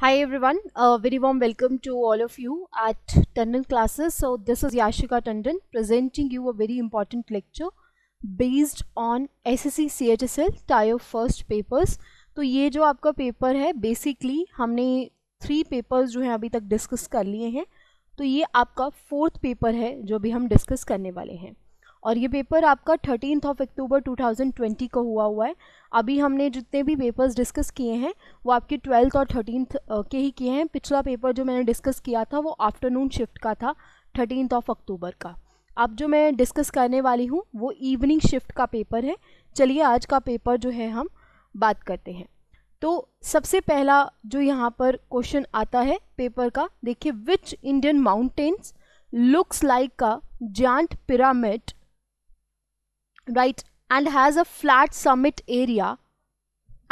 Hi everyone, a uh, very warm welcome to all of you at Tandon classes. So this is Yashika Tandon presenting you a very important lecture based on SSC CHSL Tier First papers. तो ये जो आपका paper है basically हमने three papers जो हैं अभी तक discuss कर लिए हैं तो ये आपका fourth paper है जो अभी हम discuss करने वाले हैं और ये पेपर आपका थर्टीन ऑफ अक्टूबर 2020 को हुआ हुआ है अभी हमने जितने भी पेपर्स डिस्कस किए हैं वो आपके ट्वेल्थ और थर्टीन के ही किए हैं पिछला पेपर जो मैंने डिस्कस किया था वो आफ्टरनून शिफ्ट का था थर्टीन ऑफ अक्टूबर का अब जो मैं डिस्कस करने वाली हूँ वो इवनिंग शिफ्ट का पेपर है चलिए आज का पेपर जो है हम बात करते हैं तो सबसे पहला जो यहाँ पर क्वेश्चन आता है पेपर का देखिए which Indian mountains looks like का joint pyramid right and has a flat summit area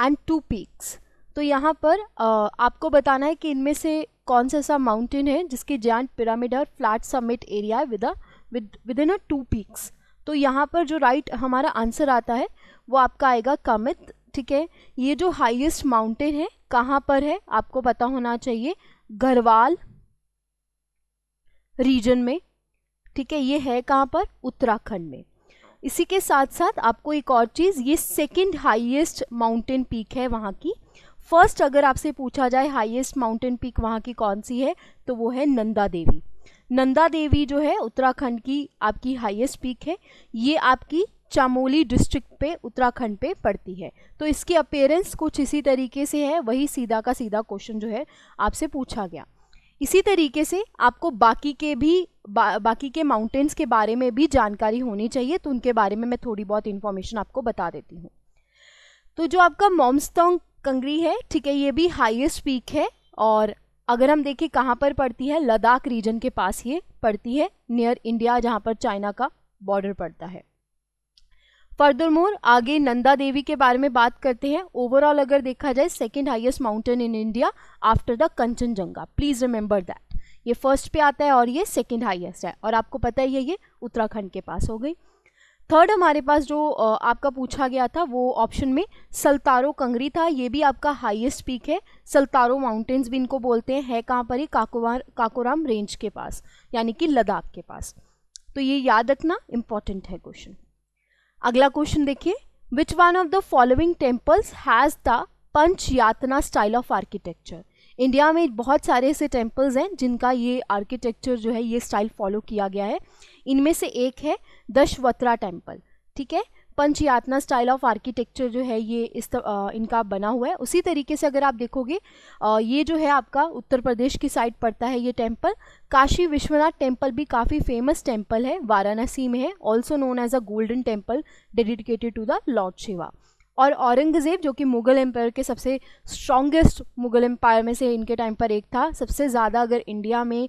and two peaks तो यहाँ पर आ, आपको बताना है कि इनमें से कौन सा ऐसा माउंटेन है जिसके जैंट पिरामिड और फ्लैट समिट एरिया है with a with in a two peaks तो यहाँ पर जो राइट right हमारा आंसर आता है वो आपका आएगा कामित ठीक है ये जो हाईएस्ट माउंटेन है कहाँ पर है आपको पता होना चाहिए गरवाल रीजन में ठीक है ये है कहाँ पर उत्तराखंड में इसी के साथ साथ आपको एक और चीज़ ये सेकेंड हाइएस्ट माउंटेन पीक है वहाँ की फर्स्ट अगर आपसे पूछा जाए हाईएस्ट माउंटेन पीक वहाँ की कौन सी है तो वो है नंदा देवी नंदा देवी जो है उत्तराखंड की आपकी हाईएस्ट पीक है ये आपकी चामोली डिस्ट्रिक्ट पे उत्तराखंड पे पड़ती है तो इसकी अपेयरेंस कुछ इसी तरीके से है वही सीधा का सीधा क्वेश्चन जो है आपसे पूछा गया इसी तरीके से आपको बाकी के भी बा, बाकी के माउंटेन्स के बारे में भी जानकारी होनी चाहिए तो उनके बारे में मैं थोड़ी बहुत इन्फॉर्मेशन आपको बता देती हूँ तो जो आपका मोमस्तोंग कंगरी है ठीक है ये भी हाईएस्ट पीक है और अगर हम देखें कहाँ पर पड़ती है लद्दाख रीजन के पास ये पड़ती है नियर इंडिया जहाँ पर चाइना का बॉर्डर पड़ता है फर्दर मोर आगे नंदा देवी के बारे में बात करते हैं ओवरऑल अगर देखा जाए second highest mountain in India after the Kanchenjunga please remember that ये फर्स्ट पे आता है और ये सेकेंड हाइएस्ट है और आपको पता ही है ये उत्तराखंड के पास हो गई थर्ड हमारे पास जो आपका पूछा गया था वो ऑप्शन में सल्तारो कंगरी था ये भी आपका हाईएस्ट पीक है सल्तारो माउंटेन्स भी इनको बोलते हैं है कहाँ पर ही काकोवार काकोराम रेंज के पास यानी कि लद्दाख के पास तो ये याद रखना इम्पॉर्टेंट है क्वेश्चन अगला क्वेश्चन देखिए which one of the following temples has the panchayatana style of architecture India में बहुत सारे ऐसे टेम्पल्स हैं जिनका ये आर्किटेक्चर जो है ये स्टाइल फॉलो किया गया है इनमें से एक है दशवत्रा टेम्पल ठीक है पंचयातना स्टाइल ऑफ आर्किटेक्चर जो है ये इस तर, आ, इनका बना हुआ है उसी तरीके से अगर आप देखोगे आ, ये जो है आपका उत्तर प्रदेश की साइड पड़ता है ये टेम्पल काशी विश्वनाथ टेम्पल भी काफ़ी फेमस टेम्पल है वाराणसी में है also known as a golden temple dedicated to the lord Shiva और औरंगज़ेब जो कि मुग़ल एम्पायर के सबसे स्ट्रॉन्गेस्ट मुग़ल एम्पायर में से इनके टाइम पर एक था सबसे ज़्यादा अगर इंडिया में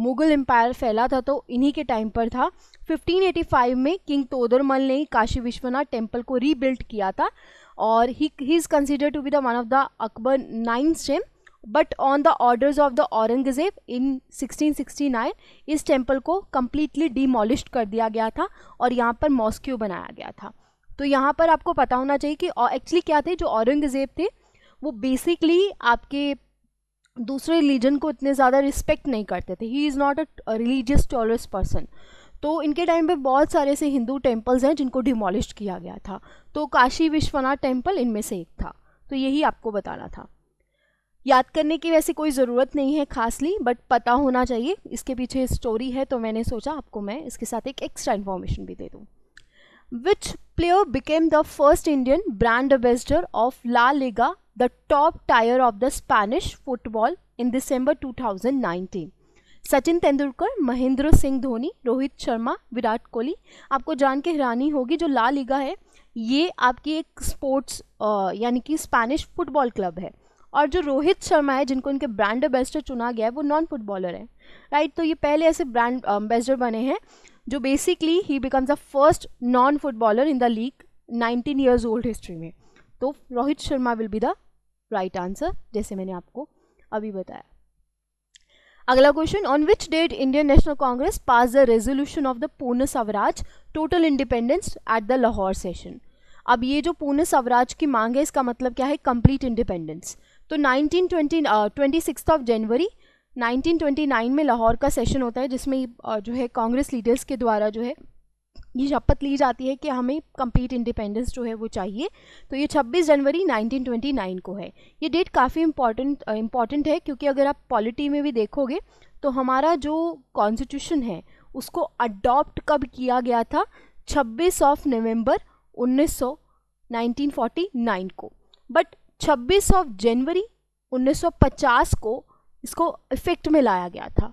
मुग़ल एम्पायर फैला था तो इन्हीं के टाइम पर था 1585 में किंग तोदरमल ने काशी विश्वनाथ टेम्पल को रीबिल्ट किया था और he he is consider to be the one of the Akbar nine stem but on the orders of the Aurangzeb in 1669 इस टेम्पल को कम्प्लीटली डिमोलिश कर दिया गया था और यहाँ पर मॉस्क्यू बनाया गया था तो यहाँ पर आपको पता होना चाहिए कि एक्चुअली क्या थे जो औरंगज़ेब थे वो बेसिकली आपके दूसरे रिलीजन को इतने ज़्यादा रिस्पेक्ट नहीं करते थे he is not a religious tolerant person तो इनके टाइम पे बहुत सारे ऐसे हिंदू टेम्पल्स हैं जिनको डिमोलिश किया गया था तो काशी विश्वनाथ टेम्पल इनमें से एक था तो यही आपको बताना था याद करने की वैसे कोई ज़रूरत नहीं है खासली बट पता होना चाहिए इसके पीछे स्टोरी है तो मैंने सोचा आपको मैं इसके साथ एक एक्स्ट्रा इन्फॉर्मेशन भी दे दूँ Which player became the first Indian brand ambassador of La Liga, the top tier of the Spanish football in December 2019? Sachin Tendulkar Mahendra Singh Dhoni Rohit Sharma Virat Kohli आपको जान के हैरानी होगी जो ला लीगा है ये आपकी एक स्पोर्ट्स यानी कि spanish football club है और जो रोहित शर्मा है जिनको इनके ब्रांड एम्बेसडर चुना गया है वो नॉन फुटबॉलर है राइट तो ये पहले ऐसे ब्रांड एम्बेसडर बने हैं जो basically he becomes a first non footballer in the league 19 years old history में तो Rohit Sharma will be the right answer जैसे मैंने आपको अभी बताया अगला question on which date Indian National Congress pass the resolution of the Purna Swaraj total independence at the Lahore session अब ये जो पूर्ण स्वराज की मांग है इसका मतलब क्या है कंप्लीट इंडिपेंडेंस तो nineteen twenty twenty six of January 1929 में लाहौर का सेशन होता है जिसमें जो है कांग्रेस लीडर्स के द्वारा जो है ये शपथ ली जाती है कि हमें कंप्लीट इंडिपेंडेंस जो है वो चाहिए तो ये 26 जनवरी 1929 को है ये डेट काफ़ी इम्पॉर्टेंट इम्पॉर्टेंट है क्योंकि अगर आप पॉलिटी में भी देखोगे तो हमारा जो कॉन्स्टिट्यूशन है उसको अडॉप्ट कब किया गया था 26 ऑफ नवंबर 1900 1949 को बट 26 ऑफ जनवरी 1950 को इसको इफ़ेक्ट में लाया गया था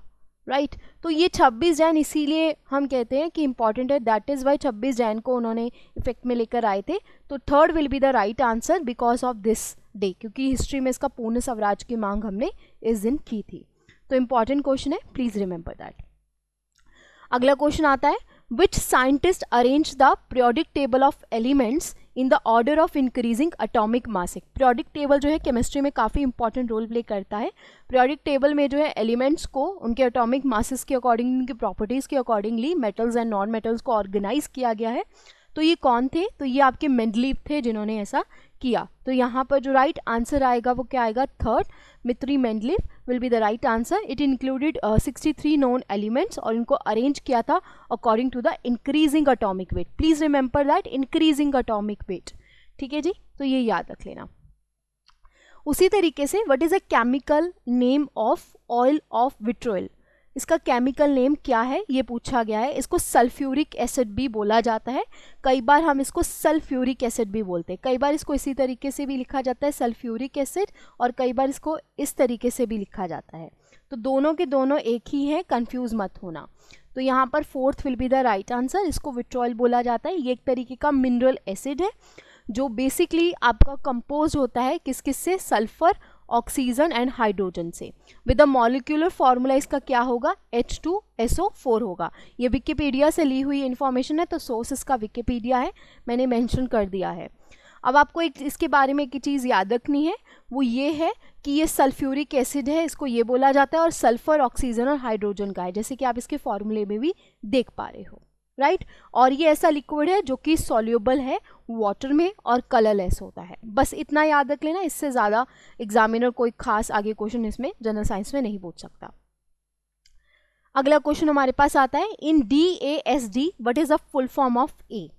राइट right? तो ये 26 जैन इसीलिए हम कहते हैं कि इंपॉर्टेंट है दैट इज़ वाई 26 जैन को उन्होंने इफेक्ट में लेकर आए थे तो third will be the right answer because of this day क्योंकि हिस्ट्री में इसका पूर्ण स्वराज की मांग हमने इस दिन की थी तो इम्पॉर्टेंट क्वेश्चन है प्लीज़ रिमेंबर दैट अगला क्वेश्चन आता है which scientist arrange the periodic table of elements in the order of increasing atomic mass periodic table जो है केमिस्ट्री में काफ़ी इंपॉर्टेंट रोल प्ले करता है प्रोडिक टेबल में जो है एलिमेंट्स को उनके अटोमिक मासेस के अकॉर्डिंग उनकी प्रॉपर्टीज़ के accordingly metals and non metals को ऑर्गेनाइज किया गया है तो ये कौन थे तो ये आपके मेंडलीप थे जिन्होंने ऐसा किया तो यहाँ पर जो राइट right आंसर आएगा वो क्या आएगा third Dmitri Mendeleev will be the right answer it included 63 known elements और इनको अरेंज किया था according to the increasing atomic weight please remember that increasing atomic weight ठीक है जी तो ये याद रख लेना उसी तरीके से what is a chemical name of oil of vitriol इसका केमिकल नेम क्या है ये पूछा गया है इसको सल्फ्यूरिक एसिड भी बोला जाता है कई बार हम इसको सल्फ्यूरिक एसिड भी बोलते हैं कई बार इसको इसी तरीके से भी लिखा जाता है सल्फ्यूरिक एसिड और कई बार इसको इस तरीके से भी लिखा जाता है तो दोनों के दोनों एक ही हैं कन्फ्यूज़ मत होना तो यहाँ पर fourth will be the right answer इसको विट्रॉयल बोला जाता है ये एक तरीके का मिनरल एसिड है जो बेसिकली आपका कंपोज होता है किस किस से सल्फ़र ऑक्सीजन एंड हाइड्रोजन से विद अ मॉलिक्यूलर फार्मूला इसका क्या होगा H two S O four होगा ये विकीपीडिया से ली हुई इन्फॉर्मेशन है तो सोर्स इसका विकीपीडिया है मैंने मैंशन कर दिया है अब आपको एक इसके बारे में एक चीज़ याद रखनी है वो ये है कि ये सल्फ्यूरिक एसिड है इसको ये बोला जाता है और सल्फर ऑक्सीजन और हाइड्रोजन का है जैसे कि आप इसके फॉर्मूले में भी देख पा रहे हो राइट right? और ये ऐसा लिक्विड है जो कि सोल्यूबल है वाटर में और कलरलेस होता है बस इतना याद रख लेना इससे ज़्यादा एग्जामिनर कोई खास आगे क्वेश्चन इसमें जनरल साइंस में नहीं पूछ सकता अगला क्वेश्चन हमारे पास आता है in D A S D what is a full form of A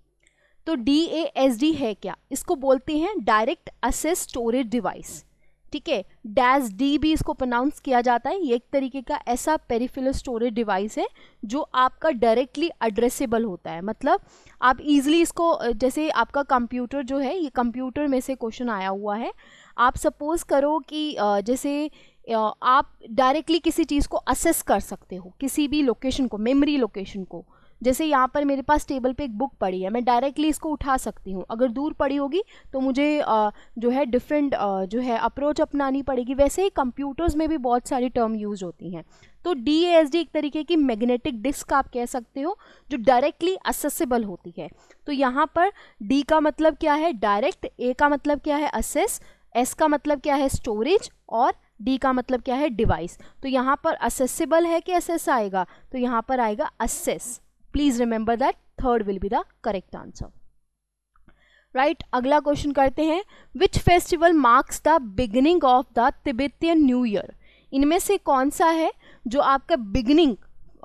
तो डी ए एस डी है क्या इसको बोलते हैं डायरेक्ट असेस स्टोरेज डिवाइस ठीक है डैश डी भी इसको प्रोनाउंस किया जाता है ये एक तरीके का ऐसा पेरीफिलर स्टोरेज डिवाइस है जो आपका डायरेक्टली एड्रेसेबल होता है मतलब आप इजीली इसको जैसे आपका कंप्यूटर जो है ये कंप्यूटर में से क्वेश्चन आया हुआ है आप सपोज़ करो कि जैसे आप डायरेक्टली किसी चीज़ को असेस कर सकते हो किसी भी लोकेशन को मेमरी लोकेशन को जैसे यहाँ पर मेरे पास टेबल पे एक बुक पड़ी है मैं डायरेक्टली इसको उठा सकती हूँ अगर दूर पड़ी होगी तो मुझे जो है डिफरेंट जो है अप्रोच अपनानी पड़ेगी वैसे ही कंप्यूटर्स में भी बहुत सारी टर्म यूज़ होती हैं तो डी एक तरीके की मैग्नेटिक डिस्क आप कह सकते हो जो डायरेक्टली असेसेबल होती है तो यहाँ पर डी का मतलब क्या है डायरेक्ट ए का मतलब क्या है असेस एस का मतलब क्या है स्टोरेज और डी का मतलब क्या है डिवाइस तो यहाँ पर असेसिबल है कि असेस आएगा तो यहाँ पर आएगा असेस please remember that third will be the correct answer right अगला क्वेश्चन करते हैं which festival marks the beginning of the Tibetan new year इनमें से कौन सा है जो आपका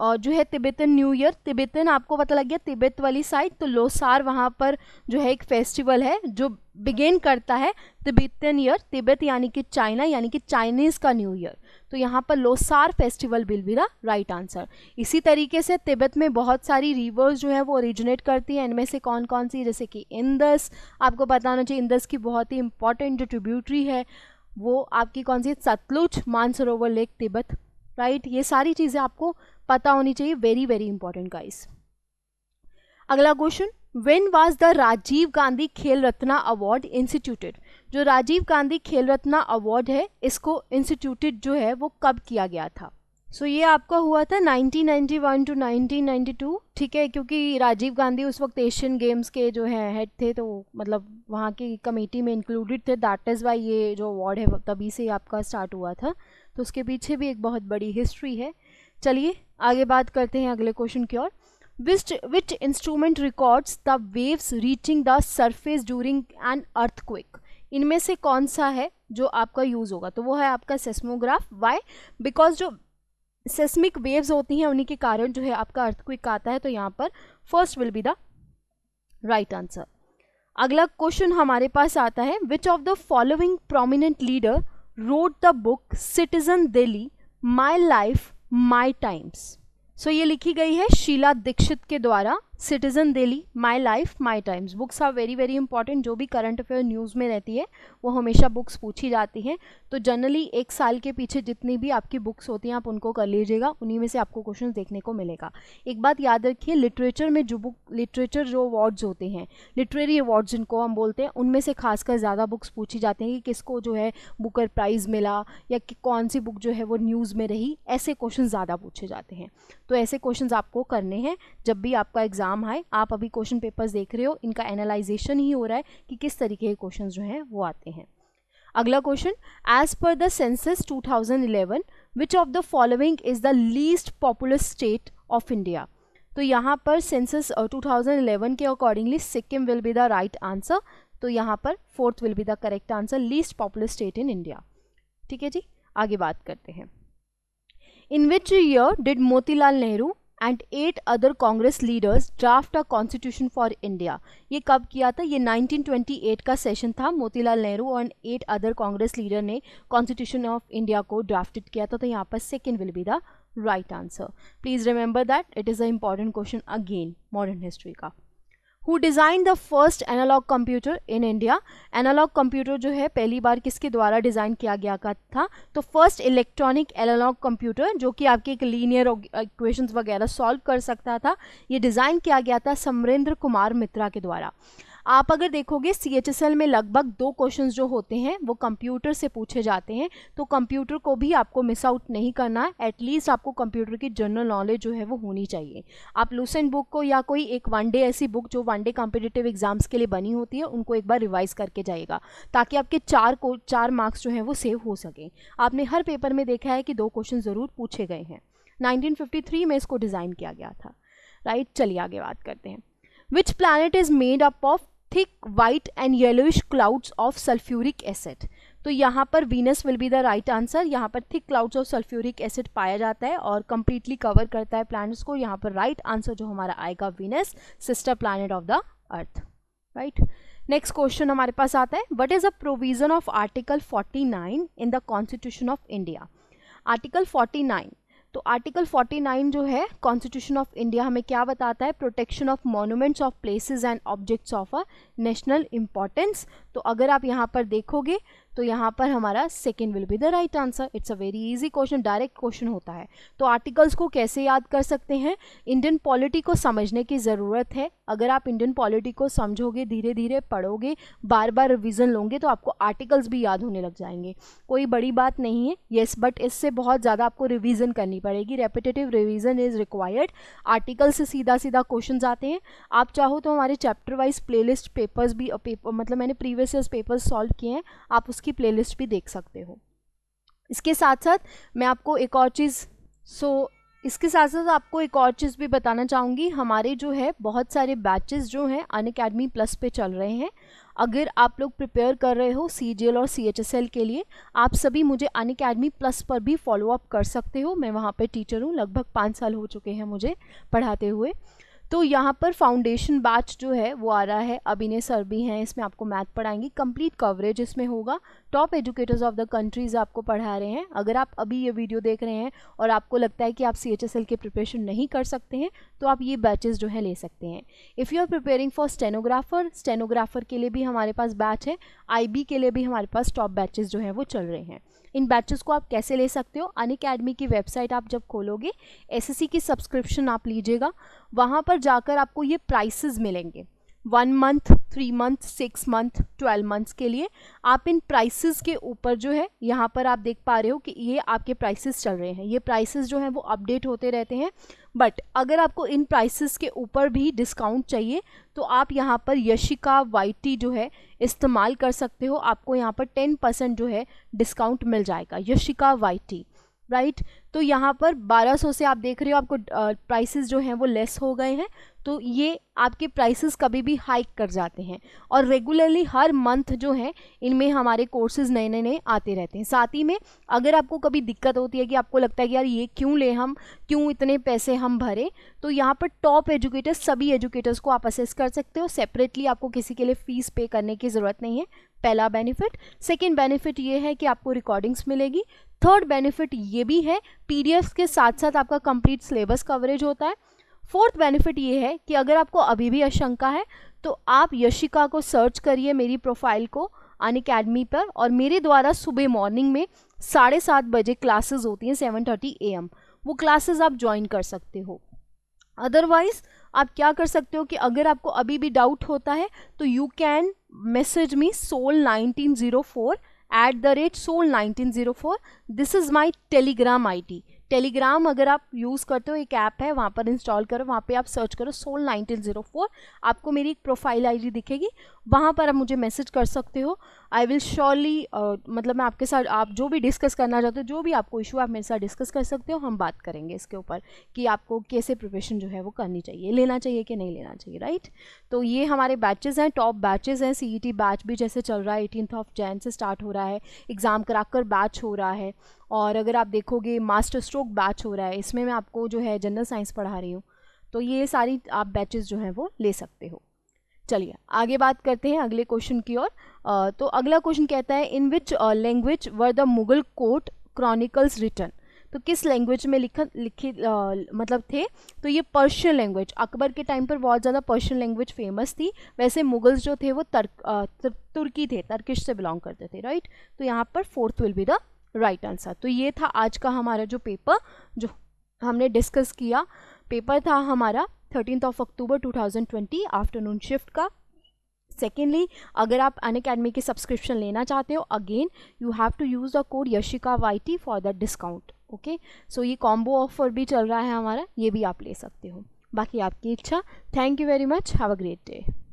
और जो है तिब्बतन न्यू ईयर तिबेतन आपको पता लग गया तिब्बत वाली साइड तो लोसार वहाँ पर जो है एक फेस्टिवल है जो बिगेन करता है तिबेतन ईयर तिब्बत यानी कि चाइना यानी कि चाइनीज़ का न्यू ईयर तो यहाँ पर Losar festival will be the right answer इसी तरीके से तिब्बत में बहुत सारी रिवर्स जो है वो ओरिजिनेट करती हैं इनमें से कौन कौन सी जैसे कि इंदस आपको पता होना चाहिए इंदस की बहुत ही इंपॉर्टेंट जो ट्रिब्यूटरी है वो आपकी कौन सी Sutlej Mansarovar lake Tibet right ये सारी चीज़ें आपको पता होनी चाहिए वेरी वेरी इंपॉर्टेंट गाइस अगला question when was the Rajiv Gandhi Khel Ratna award instituted जो राजीव गांधी खेल रत्न अवार्ड है इसको इंस्टीट्यूटेड जो है वो कब किया गया था सो so, ये आपका हुआ था 1991 टू 1992 ठीक है क्योंकि राजीव गांधी उस वक्त एशियन गेम्स के जो है हेड थे तो मतलब वहाँ की कमेटी में इंक्लूडेड थे दैट इज़ वाई ये जो अवार्ड है तभी से आपका स्टार्ट हुआ था तो उसके पीछे भी एक बहुत बड़ी हिस्ट्री है चलिए आगे बात करते हैं अगले क्वेश्चन की ओर which which instrument records the waves reaching the surface during an earthquake इनमें से कौन सा है जो आपका यूज़ होगा तो वो है आपका सेस्मोग्राफ वाई बिकॉज जो सेस्मिक वेव्स होती हैं उन्हीं के कारण जो है आपका अर्थक्विक आता है तो यहाँ पर first will be the right answer अगला क्वेश्चन हमारे पास आता है which of the following prominent leader wrote the book citizen Delhi my life my times so ये लिखी गई है शीला दीक्षित के द्वारा citizen Delhi my life my times books are very very important जो भी करंट अफेयर न्यूज़ में रहती है वो हमेशा बुक्स पूछी जाती हैं तो जनरली एक साल के पीछे जितनी भी आपकी बुक्स होती हैं आप उनको कर लीजिएगा उन्हीं में से आपको क्वेश्चन देखने को मिलेगा एक बात याद रखिए लिटरेचर में जो बुक लिटरेचर जो अवार्ड्स होते हैं लिटरेरी अवार्ड्स जिनको हम बोलते हैं उनमें से खासकर ज़्यादा बुक्स पूछी जाती हैं कि किसको जो है बुकर प्राइज़ मिला या कि कौन सी बुक जो है वो न्यूज़ में रही ऐसे क्वेश्चन ज़्यादा पूछे जाते हैं तो ऐसे क्वेश्चन आपको करने हैं जब भी आपका एग्ज़ाम एग्ज़ाम आए आप अभी क्वेश्चन पेपर्स देख रहे हो इनका एनालाइजेशन ही हो रहा है कि किस तरीके के क्वेश्चन जो हैं वो आते हैं अगला question as per the census 2011 thousand eleven which of the following is the least popular state of India तो यहाँ पर सेंसस 2011 uh, के accordingly Sikkim will be the right answer तो यहाँ पर fourth will be the correct answer least popular state in India ठीक है जी आगे बात करते हैं in which year did Motilal Nehru and eight other Congress leaders draft a constitution for India ये कब किया था ये 1928 का सेशन था Motilal Nehru and eight other Congress leader ने कॉन्स्टिट्यूशन ऑफ इंडिया को ड्राफ्टेड किया था तो यहाँ पर second will be the right answer please remember that it is a important question again modern history का who design the first analog computer in India analog computer जो है पहली बार किसके द्वारा डिज़ाइन किया गया का था तो फर्स्ट इलेक्ट्रॉनिक एनालॉग कंप्यूटर जो कि आपके एक लीनियर इक्वेशंस वगैरह सॉल्व कर सकता था ये डिज़ाइन किया गया था समरेंद्र कुमार मित्रा के द्वारा आप अगर देखोगे सी एच एस एल में लगभग दो क्वेश्चन जो होते हैं वो कंप्यूटर से पूछे जाते हैं तो कंप्यूटर को भी आपको मिस आउट नहीं करना है एटलीस्ट आपको कंप्यूटर की जनरल नॉलेज जो है वो होनी चाहिए आप लूसेंट बुक को या कोई एक वन डे ऐसी बुक जो वन डे कॉम्पिटेटिव एग्जाम्स के लिए बनी होती है उनको एक बार रिवाइज करके जाएगा ताकि आपके चार को चार मार्क्स जो हैं वो सेव हो सकें आपने हर पेपर में देखा है कि दो क्वेश्चन ज़रूर पूछे गए हैं 1953 में इसको डिज़ाइन किया गया था राइट right? चलिए आगे बात करते हैं which planet is made up of thick white and yellowish clouds of sulphuric acid तो यहाँ पर Venus will be the right answer यहाँ पर thick clouds of sulphuric acid पाया जाता है और कम्प्लीटली कवर करता है प्लैनेट्स को यहाँ पर राइट right आंसर जो हमारा आएगा Venus sister planet of the earth right next question हमारे पास आता है what is a provision of article 49 in the constitution of India article 49 तो आर्टिकल 49 जो है कॉन्स्टिट्यूशन ऑफ इंडिया हमें क्या बताता है protection of monuments of places and objects of a national importance तो अगर आप यहाँ पर देखोगे तो यहाँ पर हमारा second will be the right answer it's a very easy question direct question होता है तो आर्टिकल्स को कैसे याद कर सकते हैं इंडियन पॉलिटी को समझने की ज़रूरत है अगर आप इंडियन पॉलिटी को समझोगे धीरे धीरे पढ़ोगे बार बार रिविज़न लोगे तो आपको आर्टिकल्स भी याद होने लग जाएंगे कोई बड़ी बात नहीं है येस बट इससे बहुत ज़्यादा आपको रिविज़न करनी पड़ेगी repetitive revision is required article से सीधा सीधा क्वेश्चन आते हैं आप चाहो तो हमारे चैप्टर वाइज प्लेलिस्ट पेपर्स भी पेपर मतलब मैंने प्रीवियस ईयर पेपर्स सॉल्व किए हैं आप उसके उसकी प्लेलिस्ट भी देख सकते हो इसके साथ साथ मैं आपको एक और चीज़ सो इसके साथ साथ आपको एक और चीज़ भी बताना चाहूँगी हमारे जो है बहुत सारे बैचेस जो हैं अन अकेडमी प्लस पे चल रहे हैं अगर आप लोग प्रिपेयर कर रहे हो सी और सी के लिए आप सभी मुझे अन अकेडमी प्लस पर भी फॉलो अप कर सकते हो मैं वहाँ पे टीचर हूँ लगभग पाँच साल हो चुके हैं मुझे पढ़ाते हुए तो यहाँ पर फाउंडेशन बैच जो है वो आ रहा है अभिनय सर भी हैं इसमें आपको मैथ पढ़ाएंगे कंप्लीट कवरेज इसमें होगा top educators of the countries आपको पढ़ा रहे हैं अगर आप अभी ये वीडियो देख रहे हैं और आपको लगता है कि आप सी एच एस एल के प्रिपरेशन नहीं कर सकते हैं तो आप ये बैचेज़ जो है ले सकते हैं if you are preparing for stenographer stenographer के लिए भी हमारे पास बैच है आई बी के लिए भी हमारे पास टॉप बैचेज़ जो हैं वो चल रहे हैं इन बैचेस को आप कैसे ले सकते हो अन अकेडमी की वेबसाइट आप जब खोलोगे एस की सब्सक्रिप्शन आप लीजिएगा वहाँ पर जाकर आपको ये प्राइसेस मिलेंगे one month three month six month twelve months के लिए आप इन प्राइसेस के ऊपर जो है यहाँ पर आप देख पा रहे हो कि ये आपके प्राइसेस चल रहे हैं ये प्राइसेस जो हैं वो अपडेट होते रहते हैं बट अगर आपको इन प्राइसेस के ऊपर भी डिस्काउंट चाहिए तो आप यहाँ पर यशिका वाई जो है इस्तेमाल कर सकते हो आपको यहाँ पर टेन परसेंट जो है डिस्काउंट मिल जाएगा यशिका वाई राइट तो यहाँ पर 1200 से आप देख रहे हो आपको प्राइसेस जो हैं वो लेस हो गए हैं तो ये आपके प्राइसेस कभी भी हाइक कर जाते हैं और रेगुलरली हर मंथ जो है इनमें हमारे कोर्सेज नए नए नए आते रहते हैं साथ ही में अगर आपको कभी दिक्कत होती है कि आपको लगता है कि यार ये क्यों ले हम क्यों इतने पैसे हम भरें तो यहाँ पर टॉप एजुकेटर्स सभी एजुकेटर्स को आप असेस कर सकते हो सेपरेटली आपको किसी के लिए फ़ीस पे करने की ज़रूरत नहीं है पहला बेनिफिट सेकेंड बेनिफिट ये है कि आपको रिकॉर्डिंग्स मिलेगी थर्ड बेनिफिट ये भी है पी के साथ साथ आपका कंप्लीट सिलेबस कवरेज होता है फोर्थ बेनिफिट ये है कि अगर आपको अभी भी आशंका है तो आप यशिका को सर्च करिए मेरी प्रोफाइल को अन अकेडमी पर और मेरे द्वारा सुबह मॉर्निंग में साढ़े सात बजे क्लासेस होती हैं सेवन थर्टी ए एम वो क्लासेस आप ज्वाइन कर सकते हो अदरवाइज आप क्या कर सकते हो कि अगर आपको अभी भी डाउट होता है तो you can message me soul nineteen zero four at the rate soul nineteen zero four this is my Telegram I D Telegram अगर आप यूज़ करते हो एक ऐप है वहाँ पर इंस्टॉल करो वहाँ पे आप सर्च करो सोल नाइनटीन ज़ीरो फोर आपको मेरी एक प्रोफाइल आईडी दिखेगी वहाँ पर आप मुझे मैसेज कर सकते हो आई विल श्योरली मतलब मैं आपके साथ आप जो भी डिस्कस करना चाहते हो जो भी आपको इशू आप मेरे साथ डिस्कस कर सकते हो हम बात करेंगे इसके ऊपर कि आपको कैसे प्रिपरेशन जो है वो करनी चाहिए लेना चाहिए कि नहीं लेना चाहिए राइट तो ये हमारे बैचेज़ हैं टॉप बैचेज़ हैं सी बैच e भी जैसे चल रहा है एटीन ऑफ जैन से स्टार्ट हो रहा है एग्ज़ाम कराकर बैच हो रहा है और अगर आप देखोगे मास्टर स्ट्रोक बैच हो रहा है इसमें मैं आपको जो है जनरल साइंस पढ़ा रही हूँ तो ये सारी आप बैचेज़ जो हैं वो ले सकते हो चलिए आगे बात करते हैं अगले क्वेश्चन की ओर तो अगला क्वेश्चन कहता है in which language were the Mughal court chronicles written तो किस लैंग्वेज में लिखा लिखी मतलब थे तो ये पर्शियन लैंग्वेज अकबर के टाइम पर बहुत ज़्यादा पर्शियन लैंग्वेज फेमस थी वैसे मुगल्स जो थे वो तर्क तर, तुर्की थे तर्किश से बिलोंग करते थे राइट तो यहाँ पर fourth will be the right answer तो ये था आज का हमारा जो पेपर जो हमने डिस्कस किया पेपर था हमारा thirteen of October 2020 afternoon shift का सेकेंडली अगर आप अन अकेडमी की सब्सक्रिप्शन लेना चाहते हो again you have to use the code Yashika Y T for that discount okay so ये कॉम्बो ऑफर भी चल रहा है हमारा ये भी आप ले सकते हो बाकी आपकी इच्छा thank you very much have a great day